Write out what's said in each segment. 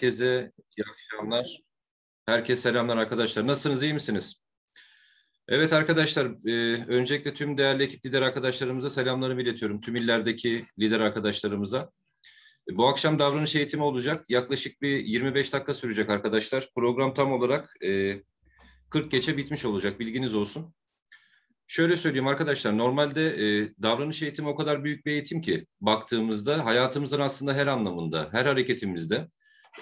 Herkese iyi akşamlar. Herkese selamlar arkadaşlar. Nasılsınız, iyi misiniz? Evet arkadaşlar, e, öncelikle tüm değerli ekip lider arkadaşlarımıza selamlarımı iletiyorum. Tüm illerdeki lider arkadaşlarımıza. E, bu akşam davranış eğitimi olacak. Yaklaşık bir 25 dakika sürecek arkadaşlar. Program tam olarak e, 40 geçe bitmiş olacak, bilginiz olsun. Şöyle söyleyeyim arkadaşlar, normalde e, davranış eğitimi o kadar büyük bir eğitim ki baktığımızda hayatımızın aslında her anlamında, her hareketimizde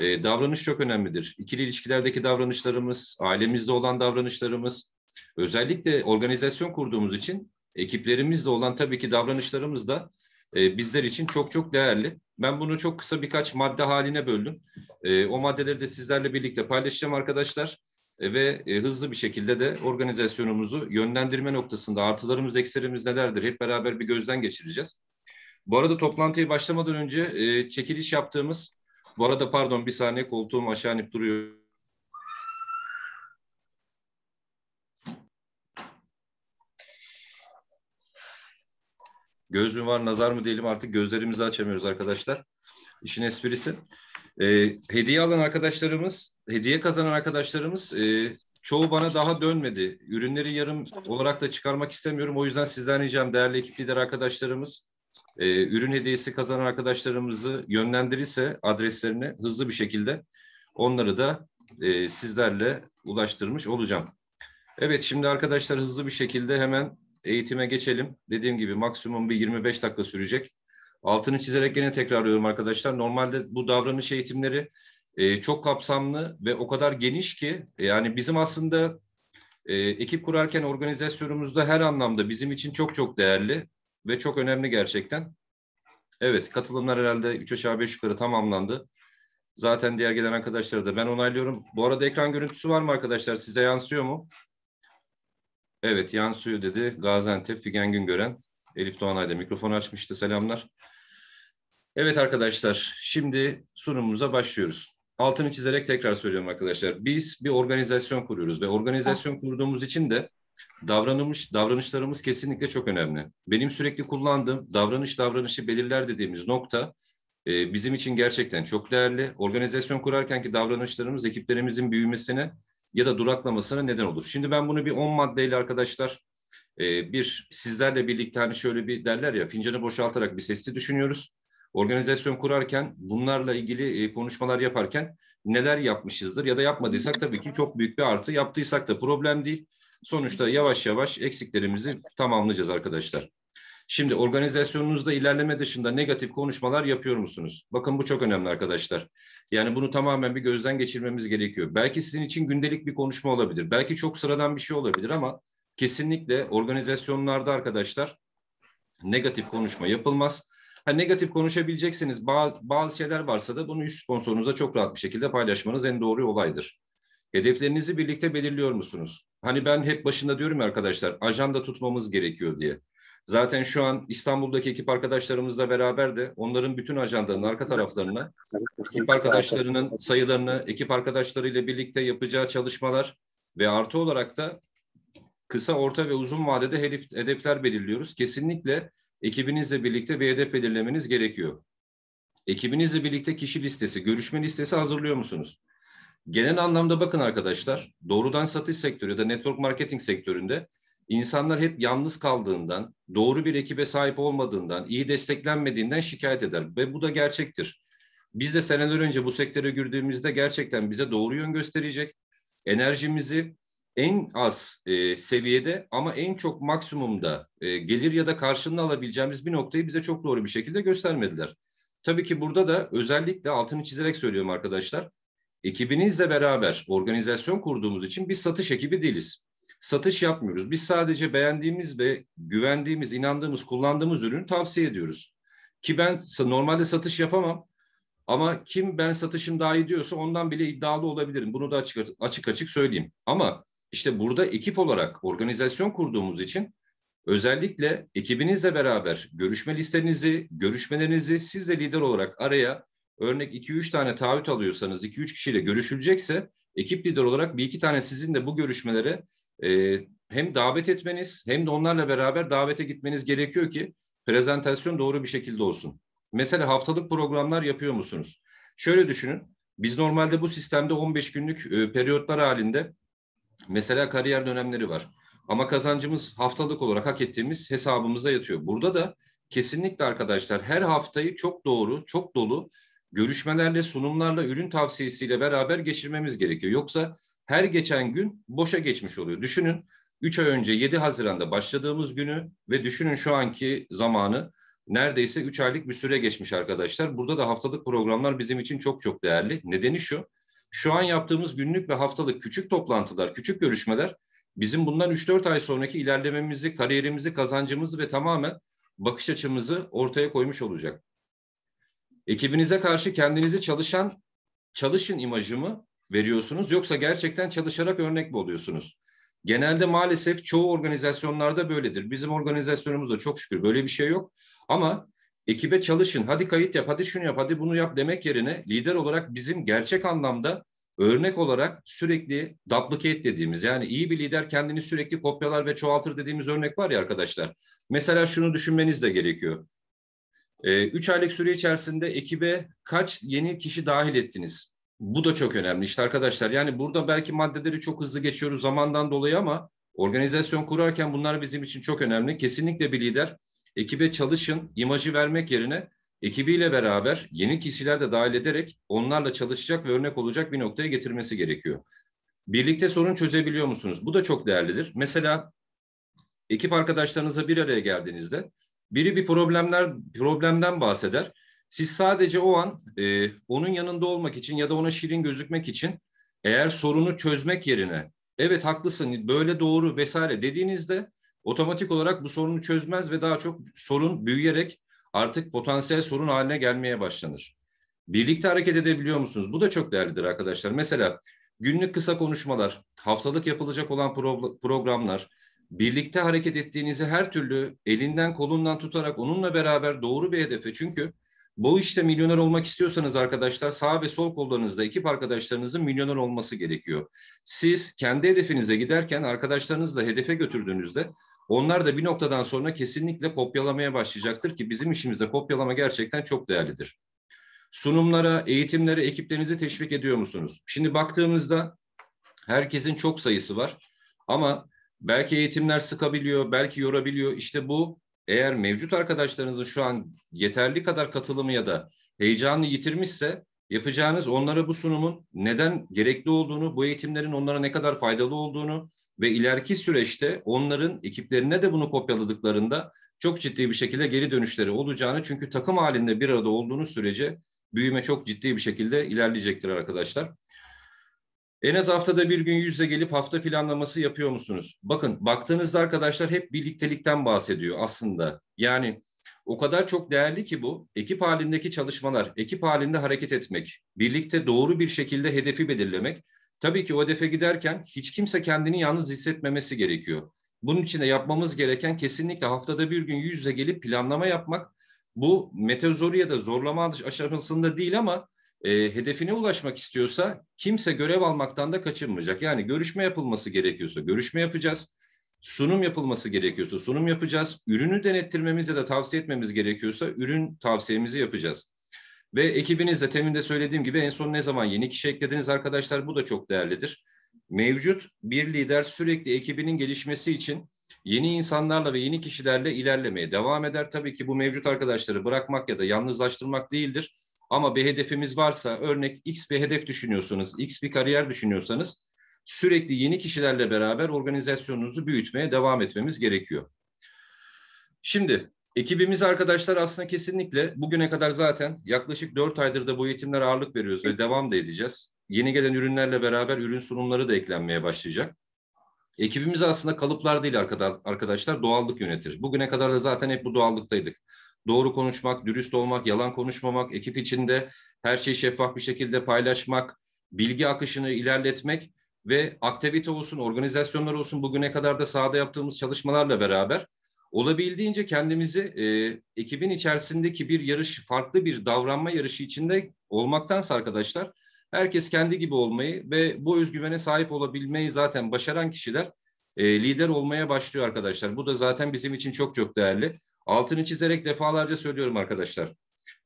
e, davranış çok önemlidir. İkili ilişkilerdeki davranışlarımız, ailemizde olan davranışlarımız, özellikle organizasyon kurduğumuz için ekiplerimizle olan tabii ki davranışlarımız da e, bizler için çok çok değerli. Ben bunu çok kısa birkaç madde haline böldüm. E, o maddeleri de sizlerle birlikte paylaşacağım arkadaşlar e, ve e, hızlı bir şekilde de organizasyonumuzu yönlendirme noktasında artılarımız eksilerimiz nelerdir hep beraber bir gözden geçireceğiz. Bu arada toplantıya başlamadan önce e, çekiliş yaptığımız bu arada pardon bir saniye koltuğum aşağı inip duruyor. Göz mü var nazar mı diyelim artık gözlerimizi açamıyoruz arkadaşlar. İşin esprisi. E, hediye alan arkadaşlarımız, hediye kazanan arkadaşlarımız e, çoğu bana daha dönmedi. Ürünleri yarım olarak da çıkarmak istemiyorum. O yüzden sizden ricam değerli ekip lider arkadaşlarımız e, ürün hediyesi kazanan arkadaşlarımızı yönlendirirse adreslerini hızlı bir şekilde onları da e, sizlerle ulaştırmış olacağım. Evet şimdi arkadaşlar hızlı bir şekilde hemen eğitime geçelim. Dediğim gibi maksimum bir 25 dakika sürecek. Altını çizerek yine tekrarlıyorum arkadaşlar. Normalde bu davranış eğitimleri e, çok kapsamlı ve o kadar geniş ki e, yani bizim aslında e, ekip kurarken organizasyonumuzda her anlamda bizim için çok çok değerli ve çok önemli gerçekten. Evet katılımlar herhalde 3 aşağı 5 yukarı tamamlandı. Zaten diğer gelen arkadaşları da ben onaylıyorum. Bu arada ekran görüntüsü var mı arkadaşlar? Size yansıyor mu? Evet yansıyor dedi Gaziantep Figen Güngören. Elif Doğanay'da mikrofon açmıştı. Selamlar. Evet arkadaşlar şimdi sunumumuza başlıyoruz. Altını çizerek tekrar söylüyorum arkadaşlar. Biz bir organizasyon kuruyoruz ve organizasyon kurduğumuz için de davranmış, davranışlarımız kesinlikle çok önemli. Benim sürekli kullandığım davranış davranışı belirler dediğimiz nokta e, bizim için gerçekten çok değerli. Organizasyon kurarken ki davranışlarımız ekiplerimizin büyümesine ya da duraklamasına neden olur. Şimdi ben bunu bir 10 maddeyle arkadaşlar e, bir sizlerle birlikte hani şöyle bir derler ya fincanı boşaltarak bir sesli düşünüyoruz. Organizasyon kurarken bunlarla ilgili e, konuşmalar yaparken neler yapmışızdır ya da yapmadıysak tabii ki çok büyük bir artı. Yaptıysak da problem değil. Sonuçta yavaş yavaş eksiklerimizi tamamlayacağız arkadaşlar. Şimdi organizasyonunuzda ilerleme dışında negatif konuşmalar yapıyor musunuz? Bakın bu çok önemli arkadaşlar. Yani bunu tamamen bir gözden geçirmemiz gerekiyor. Belki sizin için gündelik bir konuşma olabilir. Belki çok sıradan bir şey olabilir ama kesinlikle organizasyonlarda arkadaşlar negatif konuşma yapılmaz. Ha, negatif konuşabilecekseniz bazı, bazı şeyler varsa da bunu üst sponsorunuza çok rahat bir şekilde paylaşmanız en doğru olaydır. Hedeflerinizi birlikte belirliyor musunuz? Hani ben hep başında diyorum ya arkadaşlar ajanda tutmamız gerekiyor diye. Zaten şu an İstanbul'daki ekip arkadaşlarımızla beraber de onların bütün ajandanın arka taraflarına, ekip arkadaşlarının sayılarını, ekip arkadaşlarıyla birlikte yapacağı çalışmalar ve artı olarak da kısa, orta ve uzun vadede hedefler belirliyoruz. Kesinlikle ekibinizle birlikte bir hedef belirlemeniz gerekiyor. Ekibinizle birlikte kişi listesi, görüşme listesi hazırlıyor musunuz? Genel anlamda bakın arkadaşlar, doğrudan satış sektörü ya da network marketing sektöründe insanlar hep yalnız kaldığından, doğru bir ekibe sahip olmadığından, iyi desteklenmediğinden şikayet eder ve bu da gerçektir. Biz de seneler önce bu sektöre girdiğimizde gerçekten bize doğru yön gösterecek, enerjimizi en az e, seviyede ama en çok maksimumda e, gelir ya da karşılığını alabileceğimiz bir noktayı bize çok doğru bir şekilde göstermediler. Tabii ki burada da özellikle altını çizerek söylüyorum arkadaşlar ekibinizle beraber organizasyon kurduğumuz için biz satış ekibi değiliz. Satış yapmıyoruz. Biz sadece beğendiğimiz ve güvendiğimiz, inandığımız, kullandığımız ürünü tavsiye ediyoruz. Ki ben normalde satış yapamam. Ama kim ben satışım daha iyi diyorsa ondan bile iddialı olabilirim. Bunu da açık açık, açık söyleyeyim. Ama işte burada ekip olarak organizasyon kurduğumuz için özellikle ekibinizle beraber görüşme listenizi, görüşmelerinizi siz de lider olarak araya örnek 2-3 tane taahhüt alıyorsanız 2-3 kişiyle görüşülecekse ekip lider olarak bir iki tane sizin de bu görüşmelere e, hem davet etmeniz hem de onlarla beraber davete gitmeniz gerekiyor ki prezentasyon doğru bir şekilde olsun. Mesela haftalık programlar yapıyor musunuz? Şöyle düşünün. Biz normalde bu sistemde 15 günlük e, periyotlar halinde mesela kariyer dönemleri var. Ama kazancımız haftalık olarak hak ettiğimiz hesabımıza yatıyor. Burada da kesinlikle arkadaşlar her haftayı çok doğru, çok dolu görüşmelerle, sunumlarla, ürün tavsiyesiyle beraber geçirmemiz gerekiyor. Yoksa her geçen gün boşa geçmiş oluyor. Düşünün 3 ay önce 7 Haziran'da başladığımız günü ve düşünün şu anki zamanı neredeyse 3 aylık bir süre geçmiş arkadaşlar. Burada da haftalık programlar bizim için çok çok değerli. Nedeni şu, şu an yaptığımız günlük ve haftalık küçük toplantılar, küçük görüşmeler bizim bundan 3-4 ay sonraki ilerlememizi, kariyerimizi, kazancımızı ve tamamen bakış açımızı ortaya koymuş olacak. Ekibinize karşı kendinizi çalışan, çalışın imajımı veriyorsunuz yoksa gerçekten çalışarak örnek mi oluyorsunuz? Genelde maalesef çoğu organizasyonlarda böyledir. Bizim organizasyonumuzda çok şükür böyle bir şey yok. Ama ekibe çalışın, hadi kayıt yap, hadi şunu yap, hadi bunu yap demek yerine lider olarak bizim gerçek anlamda örnek olarak sürekli duplicate dediğimiz yani iyi bir lider kendini sürekli kopyalar ve çoğaltır dediğimiz örnek var ya arkadaşlar. Mesela şunu düşünmeniz de gerekiyor. E, üç aylık süre içerisinde ekibe kaç yeni kişi dahil ettiniz? Bu da çok önemli işte arkadaşlar. Yani burada belki maddeleri çok hızlı geçiyoruz zamandan dolayı ama organizasyon kurarken bunlar bizim için çok önemli. Kesinlikle bir lider ekibe çalışın imajı vermek yerine ekibiyle beraber yeni kişiler de dahil ederek onlarla çalışacak ve örnek olacak bir noktaya getirmesi gerekiyor. Birlikte sorun çözebiliyor musunuz? Bu da çok değerlidir. Mesela ekip arkadaşlarınıza bir araya geldiğinizde biri bir problemler problemden bahseder. Siz sadece o an e, onun yanında olmak için ya da ona şirin gözükmek için eğer sorunu çözmek yerine evet haklısın böyle doğru vesaire dediğinizde otomatik olarak bu sorunu çözmez ve daha çok sorun büyüyerek artık potansiyel sorun haline gelmeye başlanır. Birlikte hareket edebiliyor musunuz? Bu da çok değerlidir arkadaşlar. Mesela günlük kısa konuşmalar, haftalık yapılacak olan pro programlar, birlikte hareket ettiğinizi her türlü elinden kolundan tutarak onunla beraber doğru bir hedefe. Çünkü bu işte milyoner olmak istiyorsanız arkadaşlar sağ ve sol kollarınızda ekip arkadaşlarınızın milyoner olması gerekiyor. Siz kendi hedefinize giderken arkadaşlarınızla hedefe götürdüğünüzde onlar da bir noktadan sonra kesinlikle kopyalamaya başlayacaktır ki bizim işimizde kopyalama gerçekten çok değerlidir. Sunumlara, eğitimlere ekiplerinizi teşvik ediyor musunuz? Şimdi baktığımızda herkesin çok sayısı var ama Belki eğitimler sıkabiliyor, belki yorabiliyor. İşte bu eğer mevcut arkadaşlarınızın şu an yeterli kadar katılımı ya da heyecanını yitirmişse yapacağınız onlara bu sunumun neden gerekli olduğunu, bu eğitimlerin onlara ne kadar faydalı olduğunu ve ileriki süreçte onların ekiplerine de bunu kopyaladıklarında çok ciddi bir şekilde geri dönüşleri olacağını çünkü takım halinde bir arada olduğunuz sürece büyüme çok ciddi bir şekilde ilerleyecektir arkadaşlar. En az haftada bir gün yüzle gelip hafta planlaması yapıyor musunuz? Bakın baktığınızda arkadaşlar hep birliktelikten bahsediyor aslında. Yani o kadar çok değerli ki bu ekip halindeki çalışmalar, ekip halinde hareket etmek, birlikte doğru bir şekilde hedefi belirlemek. Tabii ki o hedefe giderken hiç kimse kendini yalnız hissetmemesi gerekiyor. Bunun için de yapmamız gereken kesinlikle haftada bir gün yüz gelip planlama yapmak. Bu metezori ya da zorlama aşamasında değil ama e, hedefine ulaşmak istiyorsa kimse görev almaktan da kaçınmayacak. Yani görüşme yapılması gerekiyorsa görüşme yapacağız. Sunum yapılması gerekiyorsa sunum yapacağız. Ürünü denettirmemiz ya da tavsiye etmemiz gerekiyorsa ürün tavsiyemizi yapacağız. Ve ekibinizle temin de söylediğim gibi en son ne zaman yeni kişi eklediniz arkadaşlar bu da çok değerlidir. Mevcut bir lider sürekli ekibinin gelişmesi için yeni insanlarla ve yeni kişilerle ilerlemeye devam eder. Tabii ki bu mevcut arkadaşları bırakmak ya da yalnızlaştırmak değildir ama bir hedefimiz varsa örnek X bir hedef düşünüyorsanız, X bir kariyer düşünüyorsanız sürekli yeni kişilerle beraber organizasyonunuzu büyütmeye devam etmemiz gerekiyor. Şimdi ekibimiz arkadaşlar aslında kesinlikle bugüne kadar zaten yaklaşık dört aydır da bu eğitimlere ağırlık veriyoruz ve devam da edeceğiz. Yeni gelen ürünlerle beraber ürün sunumları da eklenmeye başlayacak. Ekibimiz aslında kalıplar değil arkadaşlar, doğallık yönetir. Bugüne kadar da zaten hep bu doğallıktaydık doğru konuşmak, dürüst olmak, yalan konuşmamak, ekip içinde her şeyi şeffaf bir şekilde paylaşmak, bilgi akışını ilerletmek ve aktivite olsun, organizasyonlar olsun bugüne kadar da sahada yaptığımız çalışmalarla beraber olabildiğince kendimizi e, ekibin içerisindeki bir yarış, farklı bir davranma yarışı içinde olmaktansa arkadaşlar herkes kendi gibi olmayı ve bu özgüvene sahip olabilmeyi zaten başaran kişiler e, lider olmaya başlıyor arkadaşlar. Bu da zaten bizim için çok çok değerli. Altını çizerek defalarca söylüyorum arkadaşlar.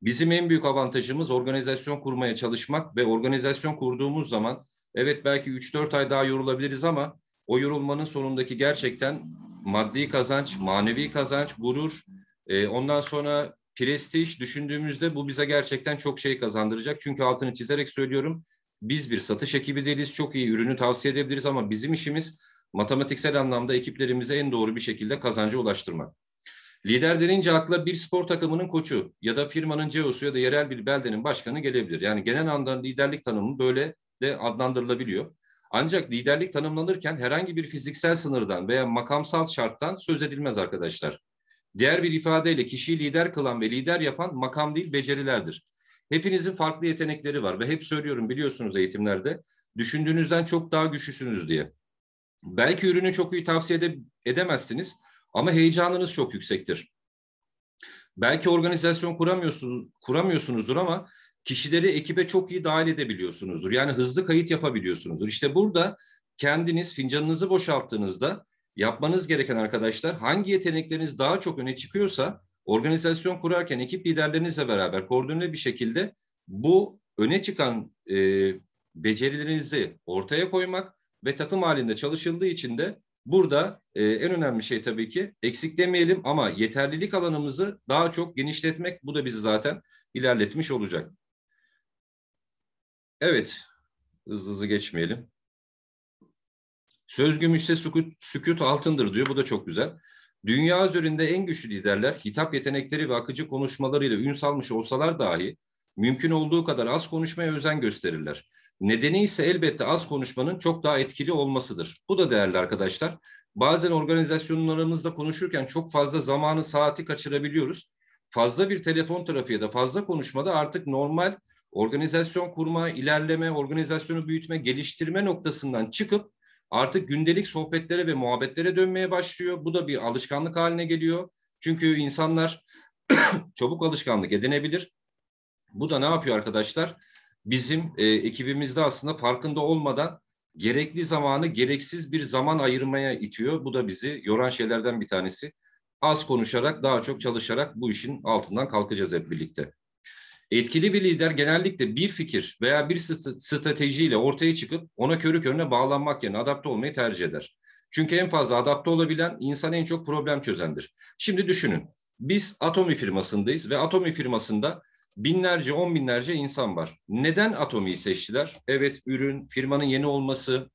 Bizim en büyük avantajımız organizasyon kurmaya çalışmak ve organizasyon kurduğumuz zaman evet belki 3-4 ay daha yorulabiliriz ama o yorulmanın sonundaki gerçekten maddi kazanç, manevi kazanç, gurur, e, ondan sonra prestij düşündüğümüzde bu bize gerçekten çok şey kazandıracak. Çünkü altını çizerek söylüyorum biz bir satış ekibi değiliz. Çok iyi ürünü tavsiye edebiliriz ama bizim işimiz matematiksel anlamda ekiplerimize en doğru bir şekilde kazanca ulaştırmak. Lider denince akla bir spor takımının koçu ya da firmanın CEO'su ya da yerel bir beldenin başkanı gelebilir. Yani genel anlamda liderlik tanımı böyle de adlandırılabiliyor. Ancak liderlik tanımlanırken herhangi bir fiziksel sınırdan veya makamsal şarttan söz edilmez arkadaşlar. Diğer bir ifadeyle kişiyi lider kılan ve lider yapan makam değil becerilerdir. Hepinizin farklı yetenekleri var ve hep söylüyorum biliyorsunuz eğitimlerde düşündüğünüzden çok daha güçlüsünüz diye. Belki ürünü çok iyi tavsiye edemezsiniz ama heyecanınız çok yüksektir. Belki organizasyon kuramıyorsunuz, kuramıyorsunuzdur ama kişileri ekibe çok iyi dahil edebiliyorsunuzdur. Yani hızlı kayıt yapabiliyorsunuzdur. İşte burada kendiniz fincanınızı boşalttığınızda yapmanız gereken arkadaşlar hangi yetenekleriniz daha çok öne çıkıyorsa organizasyon kurarken ekip liderlerinizle beraber koordineli bir şekilde bu öne çıkan e, becerilerinizi ortaya koymak ve takım halinde çalışıldığı için de Burada e, en önemli şey tabii ki eksik demeyelim ama yeterlilik alanımızı daha çok genişletmek bu da bizi zaten ilerletmiş olacak. Evet, hızlı hızlı geçmeyelim. Söz gümüşse sükut, sükut altındır diyor, bu da çok güzel. Dünya üzerinde en güçlü liderler hitap yetenekleri ve akıcı konuşmalarıyla ün salmış olsalar dahi mümkün olduğu kadar az konuşmaya özen gösterirler. Nedeni ise elbette az konuşmanın çok daha etkili olmasıdır. Bu da değerli arkadaşlar. Bazen organizasyonlarımızda konuşurken çok fazla zamanı saati kaçırabiliyoruz. Fazla bir telefon trafiği da fazla konuşmada artık normal organizasyon kurma, ilerleme, organizasyonu büyütme, geliştirme noktasından çıkıp artık gündelik sohbetlere ve muhabbetlere dönmeye başlıyor. Bu da bir alışkanlık haline geliyor. Çünkü insanlar çabuk alışkanlık edinebilir. Bu da ne yapıyor arkadaşlar? bizim e, ekibimizde aslında farkında olmadan gerekli zamanı gereksiz bir zaman ayırmaya itiyor. Bu da bizi yoran şeylerden bir tanesi. Az konuşarak, daha çok çalışarak bu işin altından kalkacağız hep birlikte. Etkili bir lider genellikle bir fikir veya bir stratejiyle ortaya çıkıp ona körü körüne bağlanmak yerine adapte olmayı tercih eder. Çünkü en fazla adapte olabilen insan en çok problem çözendir. Şimdi düşünün. Biz Atomi firmasındayız ve Atomi firmasında binlerce, on binlerce insan var. Neden Atomi'yi seçtiler? Evet ürün, firmanın yeni olması,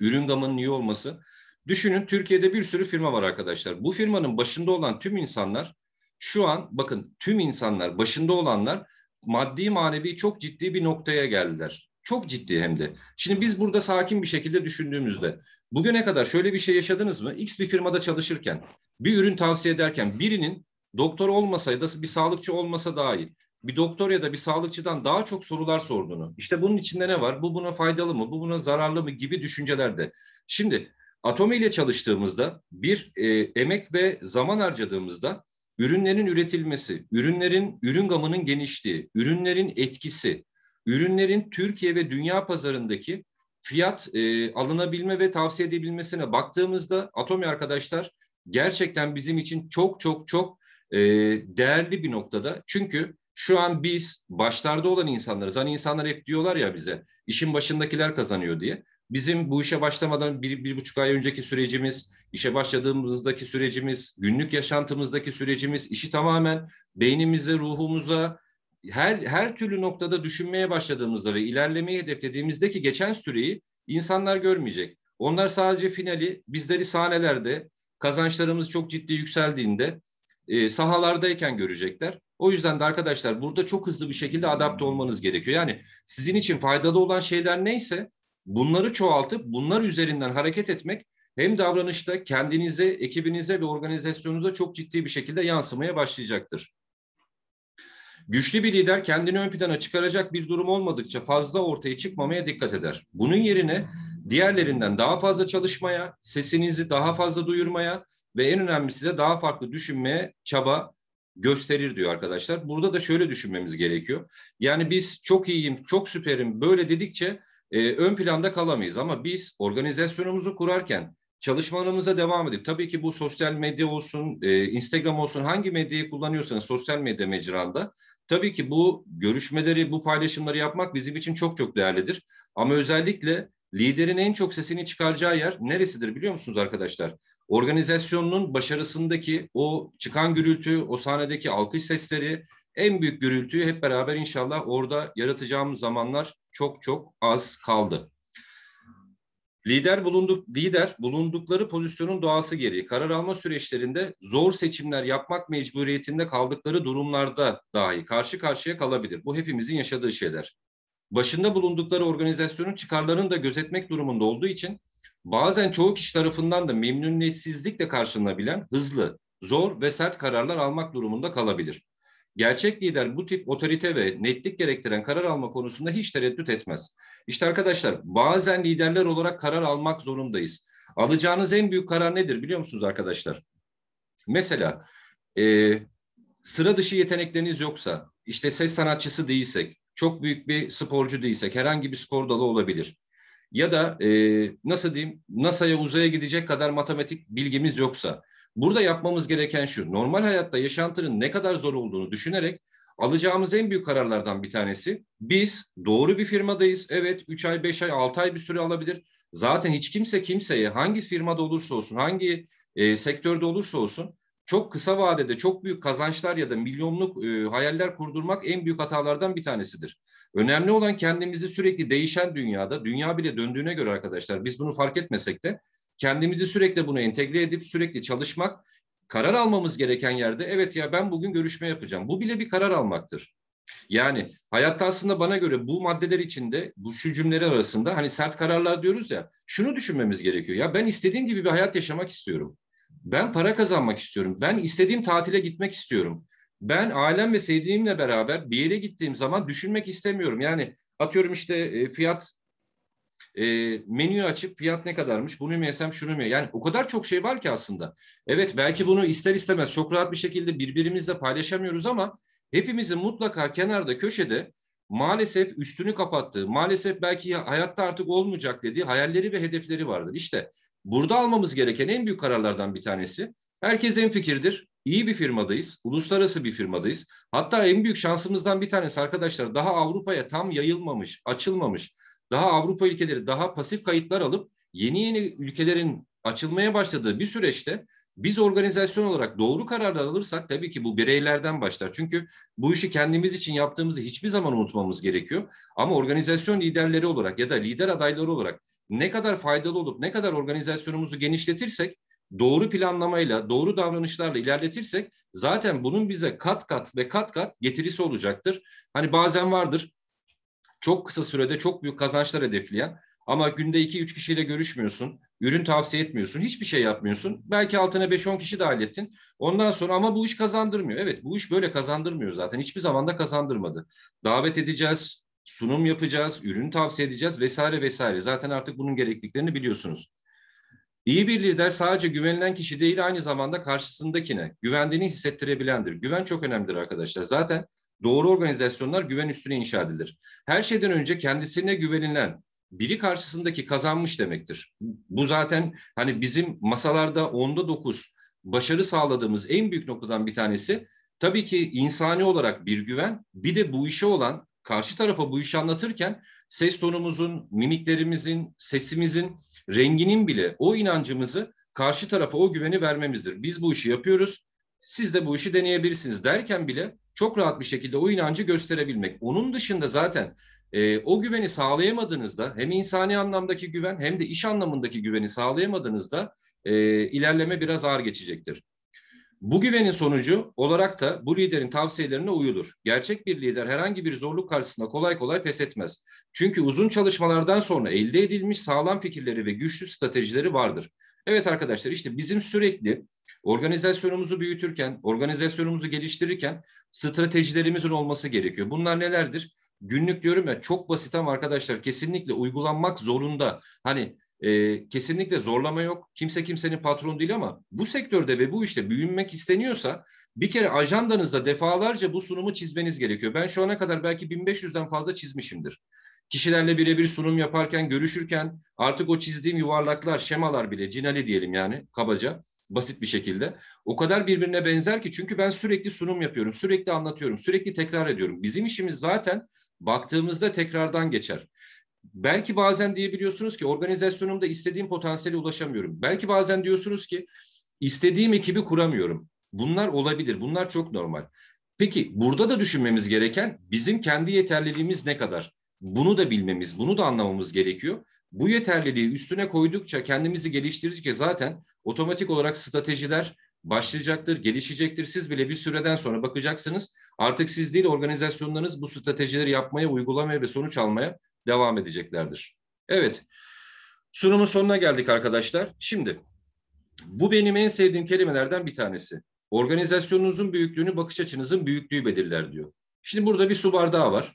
ürün gamının iyi olması. Düşünün Türkiye'de bir sürü firma var arkadaşlar. Bu firmanın başında olan tüm insanlar şu an bakın tüm insanlar başında olanlar maddi manevi çok ciddi bir noktaya geldiler. Çok ciddi hem de. Şimdi biz burada sakin bir şekilde düşündüğümüzde bugüne kadar şöyle bir şey yaşadınız mı? X bir firmada çalışırken bir ürün tavsiye ederken birinin doktor olmasaydı bir sağlıkçı olmasa dahi bir doktor ya da bir sağlıkçıdan daha çok sorular sorduğunu, işte bunun içinde ne var, bu buna faydalı mı, bu buna zararlı mı gibi düşüncelerde. Şimdi Atomi ile çalıştığımızda bir e, emek ve zaman harcadığımızda ürünlerin üretilmesi, ürünlerin ürün gamının genişliği, ürünlerin etkisi, ürünlerin Türkiye ve dünya pazarındaki fiyat e, alınabilme ve tavsiye edebilmesine baktığımızda Atomi arkadaşlar gerçekten bizim için çok çok çok e, değerli bir noktada. Çünkü şu an biz başlarda olan insanlarız. Hani insanlar hep diyorlar ya bize işin başındakiler kazanıyor diye. Bizim bu işe başlamadan bir, bir buçuk ay önceki sürecimiz, işe başladığımızdaki sürecimiz, günlük yaşantımızdaki sürecimiz, işi tamamen beynimize, ruhumuza, her, her türlü noktada düşünmeye başladığımızda ve ilerlemeyi hedeflediğimizdeki geçen süreyi insanlar görmeyecek. Onlar sadece finali, bizleri sahnelerde, kazançlarımız çok ciddi yükseldiğinde, e, sahalardayken görecekler. O yüzden de arkadaşlar burada çok hızlı bir şekilde adapte olmanız gerekiyor. Yani sizin için faydalı olan şeyler neyse bunları çoğaltıp bunlar üzerinden hareket etmek hem davranışta kendinize, ekibinize ve organizasyonunuza çok ciddi bir şekilde yansımaya başlayacaktır. Güçlü bir lider kendini ön plana çıkaracak bir durum olmadıkça fazla ortaya çıkmamaya dikkat eder. Bunun yerine diğerlerinden daha fazla çalışmaya, sesinizi daha fazla duyurmaya ve en önemlisi de daha farklı düşünmeye çaba gösterir diyor arkadaşlar. Burada da şöyle düşünmemiz gerekiyor. Yani biz çok iyiyim, çok süperim böyle dedikçe e, ön planda kalamayız. Ama biz organizasyonumuzu kurarken çalışmalarımıza devam edip tabii ki bu sosyal medya olsun, e, Instagram olsun hangi medyayı kullanıyorsanız sosyal medya mecranda tabii ki bu görüşmeleri, bu paylaşımları yapmak bizim için çok çok değerlidir. Ama özellikle liderin en çok sesini çıkaracağı yer neresidir biliyor musunuz arkadaşlar? organizasyonunun başarısındaki o çıkan gürültü, o sahnedeki alkış sesleri, en büyük gürültüyü hep beraber inşallah orada yaratacağımız zamanlar çok çok az kaldı. Lider bulunduk lider bulundukları pozisyonun doğası gereği karar alma süreçlerinde zor seçimler yapmak mecburiyetinde kaldıkları durumlarda dahi karşı karşıya kalabilir. Bu hepimizin yaşadığı şeyler. Başında bulundukları organizasyonun çıkarlarını da gözetmek durumunda olduğu için bazen çoğu kişi tarafından da memnuniyetsizlikle karşılanabilen hızlı, zor ve sert kararlar almak durumunda kalabilir. Gerçek lider bu tip otorite ve netlik gerektiren karar alma konusunda hiç tereddüt etmez. İşte arkadaşlar bazen liderler olarak karar almak zorundayız. Alacağınız en büyük karar nedir biliyor musunuz arkadaşlar? Mesela e, sıra dışı yetenekleriniz yoksa, işte ses sanatçısı değilsek, çok büyük bir sporcu değilsek, herhangi bir spor dalı olabilir ya da e, nasıl diyeyim NASA'ya uzaya gidecek kadar matematik bilgimiz yoksa burada yapmamız gereken şu normal hayatta yaşantının ne kadar zor olduğunu düşünerek alacağımız en büyük kararlardan bir tanesi biz doğru bir firmadayız evet 3 ay 5 ay 6 ay bir süre alabilir zaten hiç kimse kimseye hangi firmada olursa olsun hangi e, sektörde olursa olsun çok kısa vadede çok büyük kazançlar ya da milyonluk e, hayaller kurdurmak en büyük hatalardan bir tanesidir. Önemli olan kendimizi sürekli değişen dünyada, dünya bile döndüğüne göre arkadaşlar biz bunu fark etmesek de kendimizi sürekli buna entegre edip sürekli çalışmak, karar almamız gereken yerde evet ya ben bugün görüşme yapacağım. Bu bile bir karar almaktır. Yani hayatta aslında bana göre bu maddeler içinde bu şu cümleler arasında hani sert kararlar diyoruz ya şunu düşünmemiz gerekiyor. Ya ben istediğim gibi bir hayat yaşamak istiyorum. Ben para kazanmak istiyorum. Ben istediğim tatile gitmek istiyorum ben ailem ve sevdiğimle beraber bir yere gittiğim zaman düşünmek istemiyorum. Yani atıyorum işte e, fiyat e, menüyü açıp fiyat ne kadarmış bunu mu yesem şunu mu yani o kadar çok şey var ki aslında. Evet belki bunu ister istemez çok rahat bir şekilde birbirimizle paylaşamıyoruz ama hepimizin mutlaka kenarda köşede maalesef üstünü kapattığı maalesef belki hayatta artık olmayacak dediği hayalleri ve hedefleri vardır. İşte burada almamız gereken en büyük kararlardan bir tanesi herkes en fikirdir iyi bir firmadayız. Uluslararası bir firmadayız. Hatta en büyük şansımızdan bir tanesi arkadaşlar daha Avrupa'ya tam yayılmamış, açılmamış. Daha Avrupa ülkeleri daha pasif kayıtlar alıp yeni yeni ülkelerin açılmaya başladığı bir süreçte biz organizasyon olarak doğru kararlar alırsak tabii ki bu bireylerden başlar. Çünkü bu işi kendimiz için yaptığımızı hiçbir zaman unutmamız gerekiyor. Ama organizasyon liderleri olarak ya da lider adayları olarak ne kadar faydalı olup ne kadar organizasyonumuzu genişletirsek doğru planlamayla, doğru davranışlarla ilerletirsek zaten bunun bize kat kat ve kat kat getirisi olacaktır. Hani bazen vardır çok kısa sürede çok büyük kazançlar hedefleyen ama günde 2-3 kişiyle görüşmüyorsun, ürün tavsiye etmiyorsun, hiçbir şey yapmıyorsun. Belki altına 5-10 kişi dahil ettin. Ondan sonra ama bu iş kazandırmıyor. Evet bu iş böyle kazandırmıyor zaten. Hiçbir zamanda kazandırmadı. Davet edeceğiz, sunum yapacağız, ürün tavsiye edeceğiz vesaire vesaire. Zaten artık bunun gerekliklerini biliyorsunuz. İyi bir lider sadece güvenilen kişi değil aynı zamanda karşısındakine güvendiğini hissettirebilendir. Güven çok önemlidir arkadaşlar. Zaten doğru organizasyonlar güven üstüne inşa edilir. Her şeyden önce kendisine güvenilen biri karşısındaki kazanmış demektir. Bu zaten hani bizim masalarda onda dokuz başarı sağladığımız en büyük noktadan bir tanesi tabii ki insani olarak bir güven bir de bu işe olan karşı tarafa bu işi anlatırken ses tonumuzun, mimiklerimizin, sesimizin, renginin bile o inancımızı karşı tarafa o güveni vermemizdir. Biz bu işi yapıyoruz, siz de bu işi deneyebilirsiniz derken bile çok rahat bir şekilde o inancı gösterebilmek. Onun dışında zaten e, o güveni sağlayamadığınızda hem insani anlamdaki güven hem de iş anlamındaki güveni sağlayamadığınızda e, ilerleme biraz ağır geçecektir. Bu güvenin sonucu olarak da bu liderin tavsiyelerine uyulur. Gerçek bir lider herhangi bir zorluk karşısında kolay kolay pes etmez. Çünkü uzun çalışmalardan sonra elde edilmiş sağlam fikirleri ve güçlü stratejileri vardır. Evet arkadaşlar işte bizim sürekli organizasyonumuzu büyütürken, organizasyonumuzu geliştirirken stratejilerimizin olması gerekiyor. Bunlar nelerdir? günlük diyorum ya çok basit ama arkadaşlar kesinlikle uygulanmak zorunda. Hani e, kesinlikle zorlama yok. Kimse kimsenin patronu değil ama bu sektörde ve bu işte büyümek isteniyorsa bir kere ajandanızda defalarca bu sunumu çizmeniz gerekiyor. Ben şu ana kadar belki 1500'den fazla çizmişimdir. Kişilerle birebir sunum yaparken, görüşürken artık o çizdiğim yuvarlaklar, şemalar bile cinali diyelim yani kabaca basit bir şekilde. O kadar birbirine benzer ki çünkü ben sürekli sunum yapıyorum, sürekli anlatıyorum, sürekli tekrar ediyorum. Bizim işimiz zaten baktığımızda tekrardan geçer. Belki bazen diyebiliyorsunuz ki organizasyonumda istediğim potansiyele ulaşamıyorum. Belki bazen diyorsunuz ki istediğim ekibi kuramıyorum. Bunlar olabilir. Bunlar çok normal. Peki burada da düşünmemiz gereken bizim kendi yeterliliğimiz ne kadar? Bunu da bilmemiz, bunu da anlamamız gerekiyor. Bu yeterliliği üstüne koydukça kendimizi geliştirdikçe zaten otomatik olarak stratejiler başlayacaktır, gelişecektir. Siz bile bir süreden sonra bakacaksınız artık siz değil organizasyonlarınız bu stratejileri yapmaya, uygulamaya ve sonuç almaya devam edeceklerdir. Evet, sunumun sonuna geldik arkadaşlar. Şimdi bu benim en sevdiğim kelimelerden bir tanesi. Organizasyonunuzun büyüklüğünü bakış açınızın büyüklüğü belirler diyor. Şimdi burada bir su bardağı var.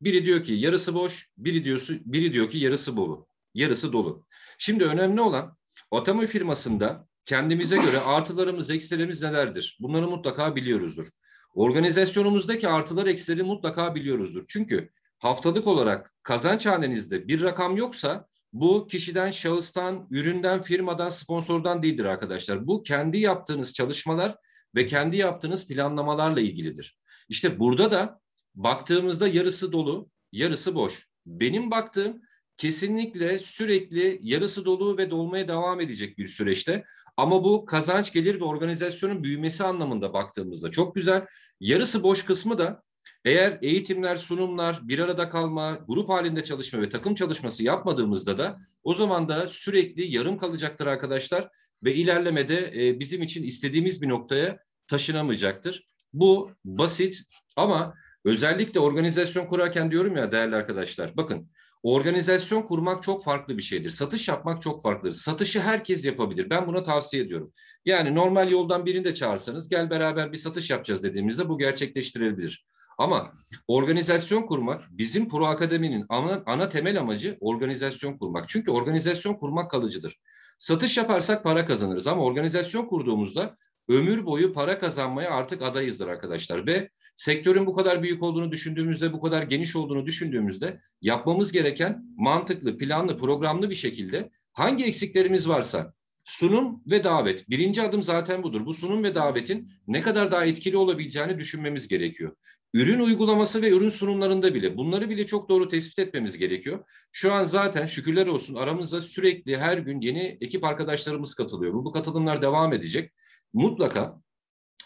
Biri diyor ki yarısı boş, biri diyorsu, biri diyor ki yarısı dolu. Yarısı dolu. Şimdi önemli olan Otomobil firmasında kendimize göre artılarımız, eksilerimiz nelerdir? Bunları mutlaka biliyoruzdur. Organizasyonumuzdaki artılar, eksileri mutlaka biliyoruzdur. Çünkü haftalık olarak kazanç hanenizde bir rakam yoksa bu kişiden, şahıstan, üründen, firmadan, sponsordan değildir arkadaşlar. Bu kendi yaptığınız çalışmalar ve kendi yaptığınız planlamalarla ilgilidir. İşte burada da baktığımızda yarısı dolu, yarısı boş. Benim baktığım kesinlikle sürekli yarısı dolu ve dolmaya devam edecek bir süreçte ama bu kazanç gelir ve organizasyonun büyümesi anlamında baktığımızda çok güzel. Yarısı boş kısmı da eğer eğitimler, sunumlar, bir arada kalma, grup halinde çalışma ve takım çalışması yapmadığımızda da o zaman da sürekli yarım kalacaktır arkadaşlar ve ilerlemede e, bizim için istediğimiz bir noktaya taşınamayacaktır. Bu basit ama özellikle organizasyon kurarken diyorum ya değerli arkadaşlar bakın Organizasyon kurmak çok farklı bir şeydir. Satış yapmak çok farklıdır. Satışı herkes yapabilir. Ben buna tavsiye ediyorum. Yani normal yoldan birini de çağırsanız gel beraber bir satış yapacağız dediğimizde bu gerçekleştirilebilir. Ama organizasyon kurmak bizim Pro Akademi'nin ana, ana temel amacı organizasyon kurmak. Çünkü organizasyon kurmak kalıcıdır. Satış yaparsak para kazanırız ama organizasyon kurduğumuzda ömür boyu para kazanmaya artık adayızdır arkadaşlar ve Sektörün bu kadar büyük olduğunu düşündüğümüzde, bu kadar geniş olduğunu düşündüğümüzde yapmamız gereken mantıklı, planlı, programlı bir şekilde hangi eksiklerimiz varsa sunum ve davet. Birinci adım zaten budur. Bu sunum ve davetin ne kadar daha etkili olabileceğini düşünmemiz gerekiyor. Ürün uygulaması ve ürün sunumlarında bile bunları bile çok doğru tespit etmemiz gerekiyor. Şu an zaten şükürler olsun aramızda sürekli her gün yeni ekip arkadaşlarımız katılıyor. Bu, bu katılımlar devam edecek. Mutlaka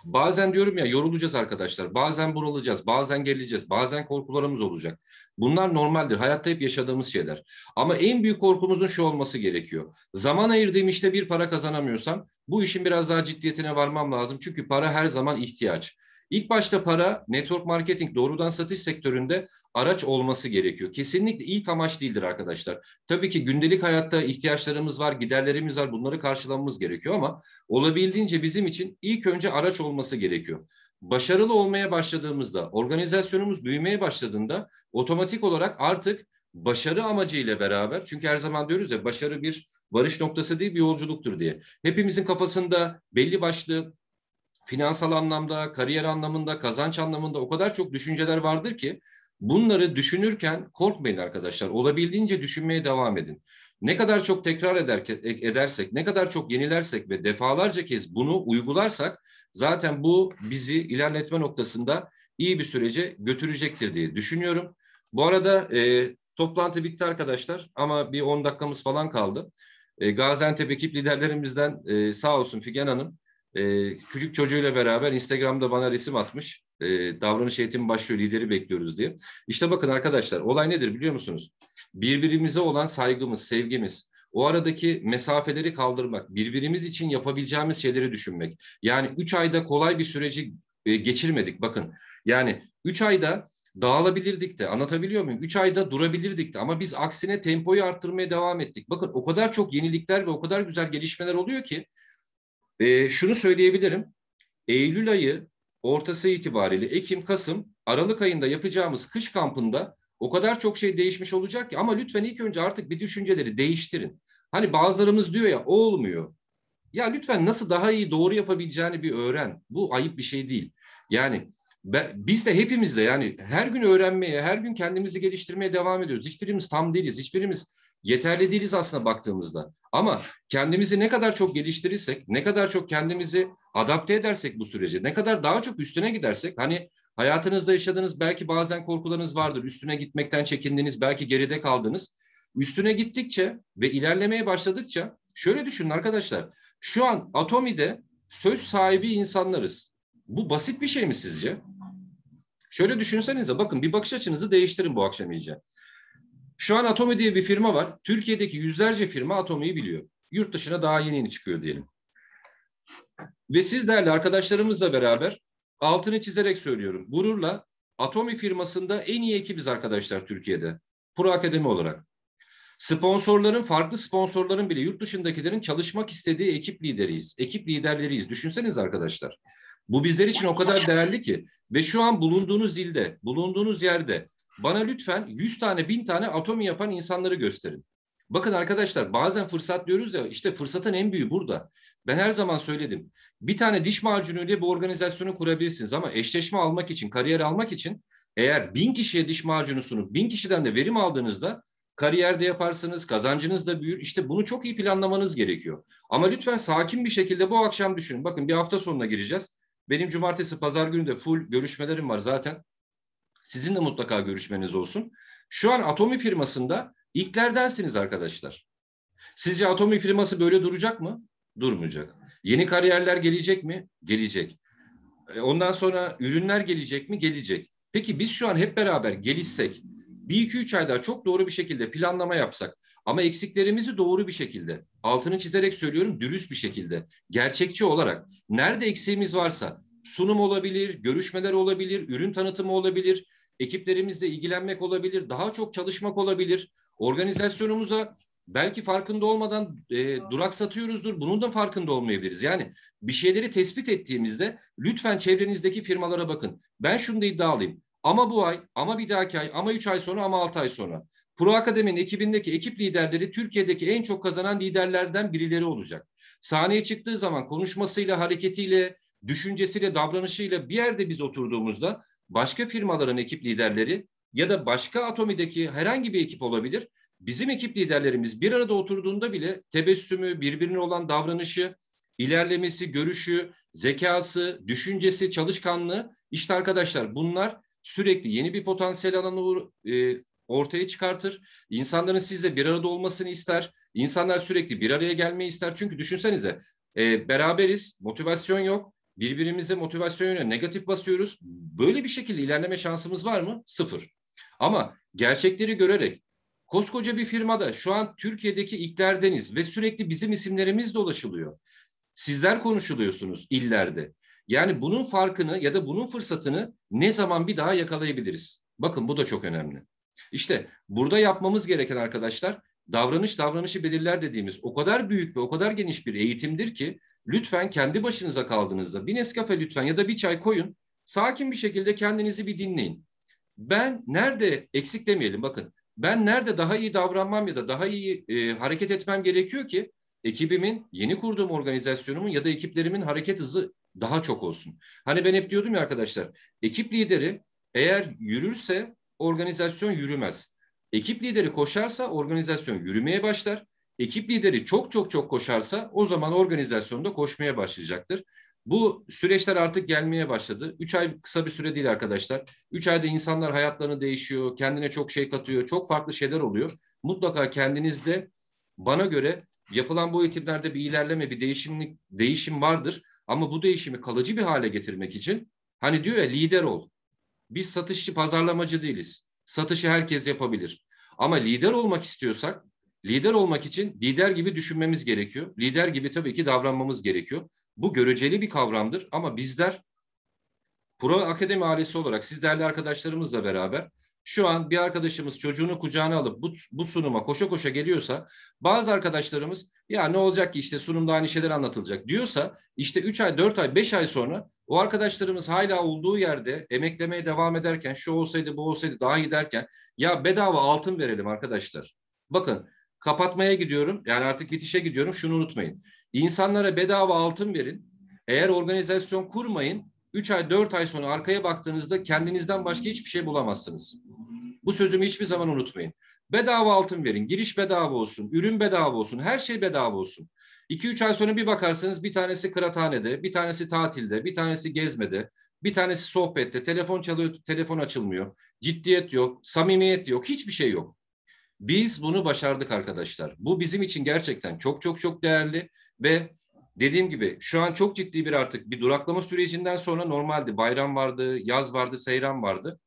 Bazen diyorum ya yorulacağız arkadaşlar. Bazen bunalacağız, bazen gerileceğiz, bazen korkularımız olacak. Bunlar normaldir. Hayatta hep yaşadığımız şeyler. Ama en büyük korkumuzun şu olması gerekiyor. Zaman ayırdığım işte bir para kazanamıyorsam bu işin biraz daha ciddiyetine varmam lazım. Çünkü para her zaman ihtiyaç. İlk başta para network marketing doğrudan satış sektöründe araç olması gerekiyor. Kesinlikle ilk amaç değildir arkadaşlar. Tabii ki gündelik hayatta ihtiyaçlarımız var, giderlerimiz var. Bunları karşılamamız gerekiyor ama olabildiğince bizim için ilk önce araç olması gerekiyor. Başarılı olmaya başladığımızda, organizasyonumuz büyümeye başladığında otomatik olarak artık başarı amacıyla beraber çünkü her zaman diyoruz ya başarı bir varış noktası değil bir yolculuktur diye. Hepimizin kafasında belli başlı finansal anlamda, kariyer anlamında, kazanç anlamında o kadar çok düşünceler vardır ki bunları düşünürken korkmayın arkadaşlar. Olabildiğince düşünmeye devam edin. Ne kadar çok tekrar eder, e, edersek, ne kadar çok yenilersek ve defalarca kez bunu uygularsak zaten bu bizi ilerletme noktasında iyi bir sürece götürecektir diye düşünüyorum. Bu arada e, toplantı bitti arkadaşlar ama bir 10 dakikamız falan kaldı. E, Gaziantep ekip liderlerimizden e, sağ olsun Figen Hanım e, küçük çocuğuyla beraber Instagram'da bana resim atmış. E, davranış eğitimi başlıyor, lideri bekliyoruz diye. İşte bakın arkadaşlar olay nedir biliyor musunuz? Birbirimize olan saygımız, sevgimiz, o aradaki mesafeleri kaldırmak, birbirimiz için yapabileceğimiz şeyleri düşünmek. Yani üç ayda kolay bir süreci e, geçirmedik bakın. Yani üç ayda dağılabilirdik de anlatabiliyor muyum? Üç ayda durabilirdik de ama biz aksine tempoyu arttırmaya devam ettik. Bakın o kadar çok yenilikler ve o kadar güzel gelişmeler oluyor ki e, şunu söyleyebilirim. Eylül ayı ortası itibariyle Ekim, Kasım, Aralık ayında yapacağımız kış kampında o kadar çok şey değişmiş olacak ki ama lütfen ilk önce artık bir düşünceleri değiştirin. Hani bazılarımız diyor ya olmuyor. Ya lütfen nasıl daha iyi doğru yapabileceğini bir öğren. Bu ayıp bir şey değil. Yani ben, biz de hepimiz de yani her gün öğrenmeye, her gün kendimizi geliştirmeye devam ediyoruz. Hiçbirimiz tam değiliz. Hiçbirimiz yeterli değiliz aslında baktığımızda. Ama kendimizi ne kadar çok geliştirirsek, ne kadar çok kendimizi adapte edersek bu sürece, ne kadar daha çok üstüne gidersek hani hayatınızda yaşadığınız belki bazen korkularınız vardır. Üstüne gitmekten çekindiniz, belki geride kaldınız. Üstüne gittikçe ve ilerlemeye başladıkça şöyle düşünün arkadaşlar. Şu an Atomi'de söz sahibi insanlarız. Bu basit bir şey mi sizce? Şöyle düşünsenize bakın bir bakış açınızı değiştirin bu akşam iyice. Şu an Atomi diye bir firma var. Türkiye'deki yüzlerce firma Atomi'yi biliyor. Yurt dışına daha yeni yeni çıkıyor diyelim. Ve siz değerli arkadaşlarımızla beraber altını çizerek söylüyorum. Gururla Atomi firmasında en iyi ekibiz arkadaşlar Türkiye'de. Pro Akademi olarak. Sponsorların, farklı sponsorların bile yurt dışındakilerin çalışmak istediği ekip lideriyiz. Ekip liderleriyiz. Düşünseniz arkadaşlar. Bu bizler için o kadar değerli ki ve şu an bulunduğunuz ilde, bulunduğunuz yerde bana lütfen 100 tane 1000 tane atomi yapan insanları gösterin. Bakın arkadaşlar bazen fırsat diyoruz ya işte fırsatın en büyüğü burada. Ben her zaman söyledim. Bir tane diş macunuyla bu organizasyonu kurabilirsiniz ama eşleşme almak için, kariyer almak için eğer bin kişiye diş macunu sunup bin kişiden de verim aldığınızda kariyerde yaparsınız, kazancınız da büyür. İşte bunu çok iyi planlamanız gerekiyor. Ama lütfen sakin bir şekilde bu akşam düşünün. Bakın bir hafta sonuna gireceğiz. Benim cumartesi, pazar günü de full görüşmelerim var zaten. Sizin de mutlaka görüşmeniz olsun. Şu an Atomi firmasında ilklerdensiniz arkadaşlar. Sizce Atomi firması böyle duracak mı? Durmayacak. Yeni kariyerler gelecek mi? Gelecek. E, ondan sonra ürünler gelecek mi? Gelecek. Peki biz şu an hep beraber gelişsek, bir iki üç ay daha çok doğru bir şekilde planlama yapsak ama eksiklerimizi doğru bir şekilde, altını çizerek söylüyorum dürüst bir şekilde, gerçekçi olarak nerede eksiğimiz varsa sunum olabilir, görüşmeler olabilir, ürün tanıtımı olabilir, ekiplerimizle ilgilenmek olabilir, daha çok çalışmak olabilir. Organizasyonumuza belki farkında olmadan e, duraksatıyoruzdur. Bunun da farkında olmayabiliriz. Yani bir şeyleri tespit ettiğimizde lütfen çevrenizdeki firmalara bakın. Ben şunu da iddialıyım. Ama bu ay, ama bir dahaki ay, ama üç ay sonra, ama altı ay sonra. Pro Akademi'nin ekibindeki ekip liderleri Türkiye'deki en çok kazanan liderlerden birileri olacak. Sahneye çıktığı zaman konuşmasıyla, hareketiyle, düşüncesiyle, davranışıyla bir yerde biz oturduğumuzda başka firmaların ekip liderleri ya da başka Atomi'deki herhangi bir ekip olabilir. Bizim ekip liderlerimiz bir arada oturduğunda bile tebessümü, birbirine olan davranışı, ilerlemesi, görüşü, zekası, düşüncesi, çalışkanlığı işte arkadaşlar bunlar sürekli yeni bir potansiyel alanı e, ortaya çıkartır. İnsanların sizle bir arada olmasını ister. İnsanlar sürekli bir araya gelmeyi ister. Çünkü düşünsenize e, beraberiz, motivasyon yok birbirimize motivasyon yönüne negatif basıyoruz. Böyle bir şekilde ilerleme şansımız var mı? Sıfır. Ama gerçekleri görerek koskoca bir firmada şu an Türkiye'deki ilklerdeniz ve sürekli bizim isimlerimiz dolaşılıyor. Sizler konuşuluyorsunuz illerde. Yani bunun farkını ya da bunun fırsatını ne zaman bir daha yakalayabiliriz? Bakın bu da çok önemli. İşte burada yapmamız gereken arkadaşlar davranış davranışı belirler dediğimiz o kadar büyük ve o kadar geniş bir eğitimdir ki lütfen kendi başınıza kaldığınızda bir Nescafe lütfen ya da bir çay koyun. Sakin bir şekilde kendinizi bir dinleyin. Ben nerede eksik demeyelim bakın. Ben nerede daha iyi davranmam ya da daha iyi e, hareket etmem gerekiyor ki ekibimin, yeni kurduğum organizasyonumun ya da ekiplerimin hareket hızı daha çok olsun. Hani ben hep diyordum ya arkadaşlar, ekip lideri eğer yürürse organizasyon yürümez. Ekip lideri koşarsa organizasyon yürümeye başlar ekip lideri çok çok çok koşarsa o zaman organizasyonda koşmaya başlayacaktır. Bu süreçler artık gelmeye başladı. Üç ay kısa bir süre değil arkadaşlar. Üç ayda insanlar hayatlarını değişiyor, kendine çok şey katıyor, çok farklı şeyler oluyor. Mutlaka kendinizde bana göre yapılan bu eğitimlerde bir ilerleme, bir değişimlik, değişim vardır. Ama bu değişimi kalıcı bir hale getirmek için hani diyor ya lider ol. Biz satışçı, pazarlamacı değiliz. Satışı herkes yapabilir. Ama lider olmak istiyorsak Lider olmak için lider gibi düşünmemiz gerekiyor. Lider gibi tabii ki davranmamız gerekiyor. Bu göreceli bir kavramdır ama bizler Pro Akademi ailesi olarak siz değerli arkadaşlarımızla beraber şu an bir arkadaşımız çocuğunu kucağına alıp bu, bu sunuma koşa koşa geliyorsa bazı arkadaşlarımız ya ne olacak ki işte sunumda aynı şeyler anlatılacak diyorsa işte 3 ay 4 ay 5 ay sonra o arkadaşlarımız hala olduğu yerde emeklemeye devam ederken şu olsaydı bu olsaydı daha iyi derken ya bedava altın verelim arkadaşlar. Bakın Kapatmaya gidiyorum. Yani artık bitişe gidiyorum. Şunu unutmayın. İnsanlara bedava altın verin. Eğer organizasyon kurmayın. üç ay dört ay sonra arkaya baktığınızda kendinizden başka hiçbir şey bulamazsınız. Bu sözümü hiçbir zaman unutmayın. Bedava altın verin. Giriş bedava olsun. Ürün bedava olsun. Her şey bedava olsun. 2-3 ay sonra bir bakarsınız bir tanesi kıraathanede, bir tanesi tatilde, bir tanesi gezmede, bir tanesi sohbette, telefon çalıyor, telefon açılmıyor, ciddiyet yok, samimiyet yok, hiçbir şey yok. Biz bunu başardık arkadaşlar. Bu bizim için gerçekten çok çok çok değerli ve dediğim gibi şu an çok ciddi bir artık bir duraklama sürecinden sonra normaldi bayram vardı, yaz vardı, seyran vardı.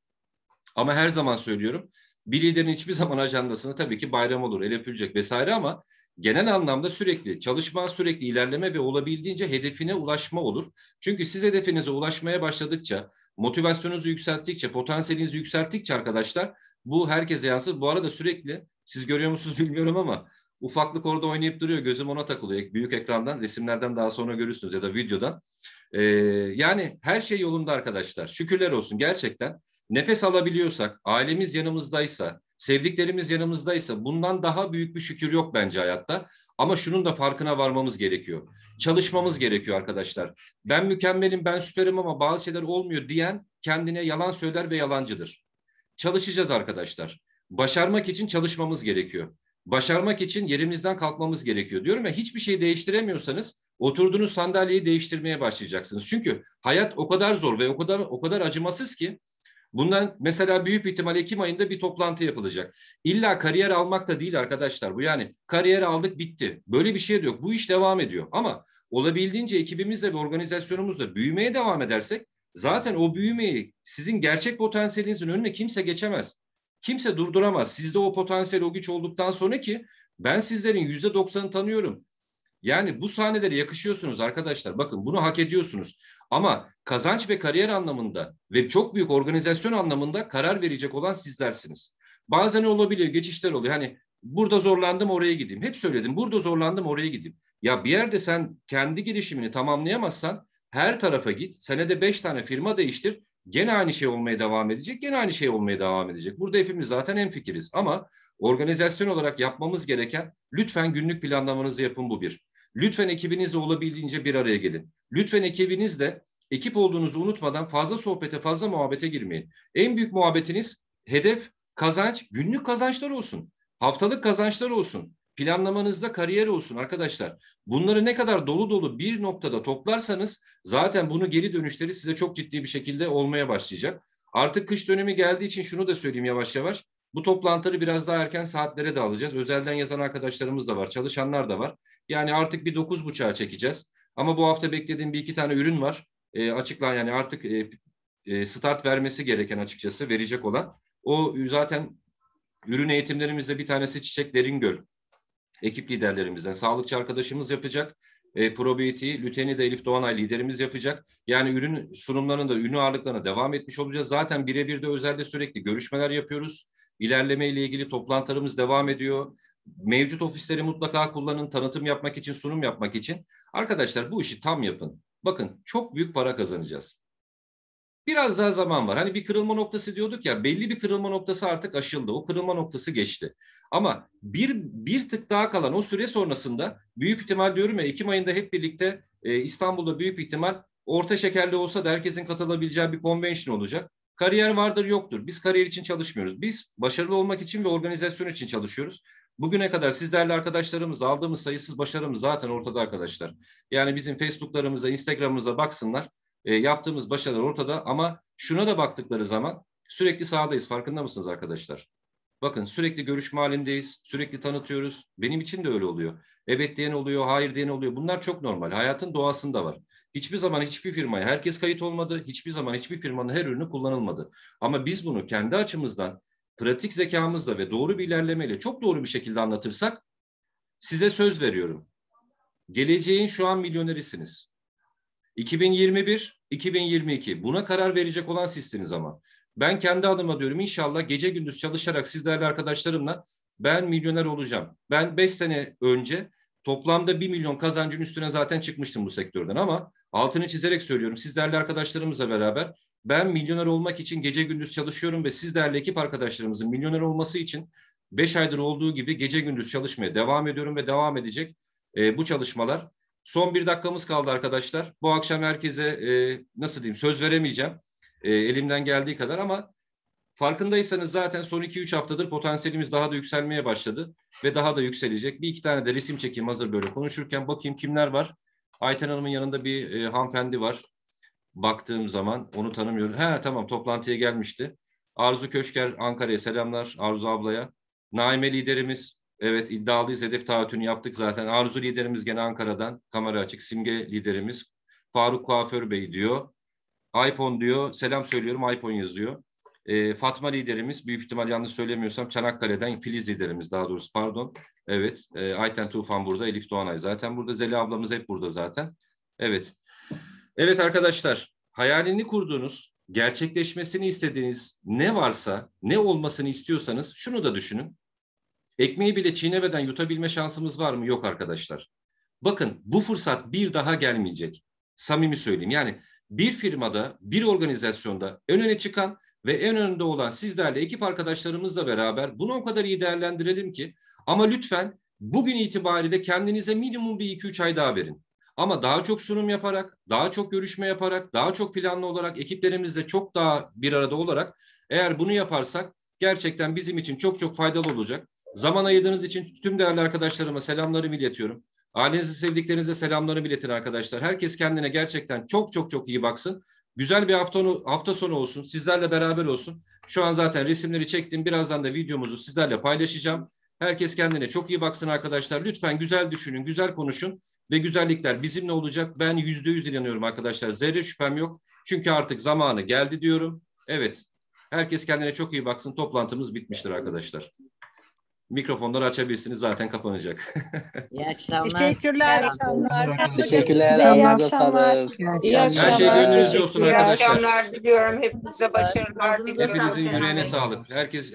Ama her zaman söylüyorum bir liderin hiçbir zaman ajandasını tabii ki bayram olur, el öpülecek vesaire ama genel anlamda sürekli çalışma, sürekli ilerleme ve olabildiğince hedefine ulaşma olur. Çünkü siz hedefinize ulaşmaya başladıkça, motivasyonunuzu yükselttikçe, potansiyelinizi yükselttikçe arkadaşlar bu herkese yansır. Bu arada sürekli siz görüyor musunuz bilmiyorum ama ufaklık orada oynayıp duruyor. Gözüm ona takılıyor. Büyük ekrandan, resimlerden daha sonra görürsünüz ya da videodan. Ee, yani her şey yolunda arkadaşlar. Şükürler olsun gerçekten. Nefes alabiliyorsak, ailemiz yanımızdaysa, sevdiklerimiz yanımızdaysa bundan daha büyük bir şükür yok bence hayatta. Ama şunun da farkına varmamız gerekiyor. Çalışmamız gerekiyor arkadaşlar. Ben mükemmelim, ben süperim ama bazı şeyler olmuyor diyen kendine yalan söyler ve yalancıdır çalışacağız arkadaşlar. Başarmak için çalışmamız gerekiyor. Başarmak için yerimizden kalkmamız gerekiyor diyorum ya hiçbir şey değiştiremiyorsanız oturduğunuz sandalyeyi değiştirmeye başlayacaksınız. Çünkü hayat o kadar zor ve o kadar o kadar acımasız ki bundan mesela büyük ihtimal Ekim ayında bir toplantı yapılacak. İlla kariyer almak da değil arkadaşlar bu yani kariyer aldık bitti. Böyle bir şey de yok. Bu iş devam ediyor ama olabildiğince ekibimizle ve organizasyonumuzla büyümeye devam edersek Zaten o büyümeyi sizin gerçek potansiyelinizin önüne kimse geçemez. Kimse durduramaz. Sizde o potansiyel, o güç olduktan sonra ki ben sizlerin yüzde doksanı tanıyorum. Yani bu sahnelere yakışıyorsunuz arkadaşlar. Bakın bunu hak ediyorsunuz. Ama kazanç ve kariyer anlamında ve çok büyük organizasyon anlamında karar verecek olan sizlersiniz. Bazen olabiliyor, geçişler oluyor. Hani burada zorlandım oraya gideyim. Hep söyledim burada zorlandım oraya gideyim. Ya bir yerde sen kendi girişimini tamamlayamazsan her tarafa git. Senede beş tane firma değiştir. Gene aynı şey olmaya devam edecek. Gene aynı şey olmaya devam edecek. Burada hepimiz zaten en fikiriz. Ama organizasyon olarak yapmamız gereken lütfen günlük planlamanızı yapın bu bir. Lütfen ekibinizle olabildiğince bir araya gelin. Lütfen ekibinizle ekip olduğunuzu unutmadan fazla sohbete, fazla muhabbete girmeyin. En büyük muhabbetiniz hedef, kazanç, günlük kazançlar olsun. Haftalık kazançlar olsun planlamanızda kariyer olsun arkadaşlar. Bunları ne kadar dolu dolu bir noktada toplarsanız zaten bunu geri dönüşleri size çok ciddi bir şekilde olmaya başlayacak. Artık kış dönemi geldiği için şunu da söyleyeyim yavaş yavaş. Bu toplantıları biraz daha erken saatlere de alacağız. Özelden yazan arkadaşlarımız da var, çalışanlar da var. Yani artık bir dokuz buçuğa çekeceğiz. Ama bu hafta beklediğim bir iki tane ürün var. E, ee, açıklan yani artık e, e, start vermesi gereken açıkçası verecek olan. O zaten ürün eğitimlerimizde bir tanesi Çiçek Deringöl ekip liderlerimizden. Sağlıkçı arkadaşımız yapacak. E, Probiyotiği, lüteni de Elif Doğanay liderimiz yapacak. Yani ürün sunumlarında, ürün ağırlıklarına devam etmiş olacağız. Zaten birebir de özelde sürekli görüşmeler yapıyoruz. İlerleme ile ilgili toplantılarımız devam ediyor. Mevcut ofisleri mutlaka kullanın tanıtım yapmak için, sunum yapmak için. Arkadaşlar bu işi tam yapın. Bakın çok büyük para kazanacağız. Biraz daha zaman var. Hani bir kırılma noktası diyorduk ya belli bir kırılma noktası artık aşıldı. O kırılma noktası geçti. Ama bir, bir tık daha kalan o süre sonrasında büyük ihtimal diyorum ya Ekim ayında hep birlikte e, İstanbul'da büyük ihtimal orta şekerli olsa da herkesin katılabileceği bir konvensiyon olacak. Kariyer vardır yoktur. Biz kariyer için çalışmıyoruz. Biz başarılı olmak için ve organizasyon için çalışıyoruz. Bugüne kadar sizlerle arkadaşlarımız aldığımız sayısız başarımız zaten ortada arkadaşlar. Yani bizim Facebook'larımıza, Instagram'ımıza baksınlar. E, yaptığımız başarılar ortada ama şuna da baktıkları zaman sürekli sahadayız. Farkında mısınız arkadaşlar? Bakın sürekli görüşme halindeyiz, sürekli tanıtıyoruz. Benim için de öyle oluyor. Evet diyen oluyor, hayır diyen oluyor. Bunlar çok normal. Hayatın doğasında var. Hiçbir zaman hiçbir firmaya herkes kayıt olmadı. Hiçbir zaman hiçbir firmanın her ürünü kullanılmadı. Ama biz bunu kendi açımızdan pratik zekamızla ve doğru bir ilerlemeyle çok doğru bir şekilde anlatırsak size söz veriyorum. Geleceğin şu an milyonerisiniz. 2021, 2022 buna karar verecek olan sizsiniz ama. Ben kendi adıma diyorum inşallah gece gündüz çalışarak sizlerle arkadaşlarımla ben milyoner olacağım. Ben 5 sene önce toplamda 1 milyon kazancın üstüne zaten çıkmıştım bu sektörden ama altını çizerek söylüyorum. Sizlerle arkadaşlarımızla beraber ben milyoner olmak için gece gündüz çalışıyorum ve sizlerle ekip arkadaşlarımızın milyoner olması için 5 aydır olduğu gibi gece gündüz çalışmaya devam ediyorum ve devam edecek e, bu çalışmalar. Son bir dakikamız kaldı arkadaşlar. Bu akşam herkese e, nasıl diyeyim söz veremeyeceğim e, elimden geldiği kadar ama farkındaysanız zaten son 2-3 haftadır potansiyelimiz daha da yükselmeye başladı ve daha da yükselecek. Bir iki tane de resim çekeyim hazır böyle konuşurken bakayım kimler var. Ayten Hanım'ın yanında bir e, hanımefendi var. Baktığım zaman onu tanımıyorum. He tamam toplantıya gelmişti. Arzu Köşker Ankara'ya selamlar Arzu ablaya. Naime liderimiz evet iddialıyız hedef taahhütünü yaptık zaten. Arzu liderimiz gene Ankara'dan kamera açık. Simge liderimiz Faruk Kuaför Bey diyor iPhone diyor, selam söylüyorum iPhone yazıyor. E, Fatma liderimiz, büyük ihtimal yanlış söylemiyorsam Çanakkale'den Filiz liderimiz daha doğrusu pardon. Evet, e, Ayten Tufan burada, Elif Doğanay zaten burada, Zeli ablamız hep burada zaten. Evet, evet arkadaşlar hayalini kurduğunuz, gerçekleşmesini istediğiniz ne varsa, ne olmasını istiyorsanız şunu da düşünün. Ekmeği bile çiğnemeden yutabilme şansımız var mı? Yok arkadaşlar. Bakın bu fırsat bir daha gelmeyecek. Samimi söyleyeyim. Yani bir firmada, bir organizasyonda en öne çıkan ve en önde olan sizlerle, ekip arkadaşlarımızla beraber bunu o kadar iyi değerlendirelim ki ama lütfen bugün itibariyle kendinize minimum bir 2-3 ay daha verin. Ama daha çok sunum yaparak, daha çok görüşme yaparak, daha çok planlı olarak, ekiplerimizle çok daha bir arada olarak eğer bunu yaparsak gerçekten bizim için çok çok faydalı olacak. Zaman ayırdığınız için tüm değerli arkadaşlarıma selamlarımı iletiyorum. Ailenizi sevdiklerinize selamlarını biletin arkadaşlar. Herkes kendine gerçekten çok çok çok iyi baksın. Güzel bir hafta, hafta sonu olsun. Sizlerle beraber olsun. Şu an zaten resimleri çektim. Birazdan da videomuzu sizlerle paylaşacağım. Herkes kendine çok iyi baksın arkadaşlar. Lütfen güzel düşünün, güzel konuşun ve güzellikler bizimle olacak. Ben yüzde yüz inanıyorum arkadaşlar. Zerre şüphem yok. Çünkü artık zamanı geldi diyorum. Evet. Herkes kendine çok iyi baksın. Toplantımız bitmiştir arkadaşlar mikrofonları açabilirsiniz zaten kapanacak. İyi akşamlar. Teşekkürler. Teşekkürler. İyi akşamlar. İyi akşamlar. Her şey gönlünüzce olsun arkadaşlar. İyi akşamlar diliyorum. Hepinize başarılar diliyorum. Hepinizin yüreğine sağlık. Herkes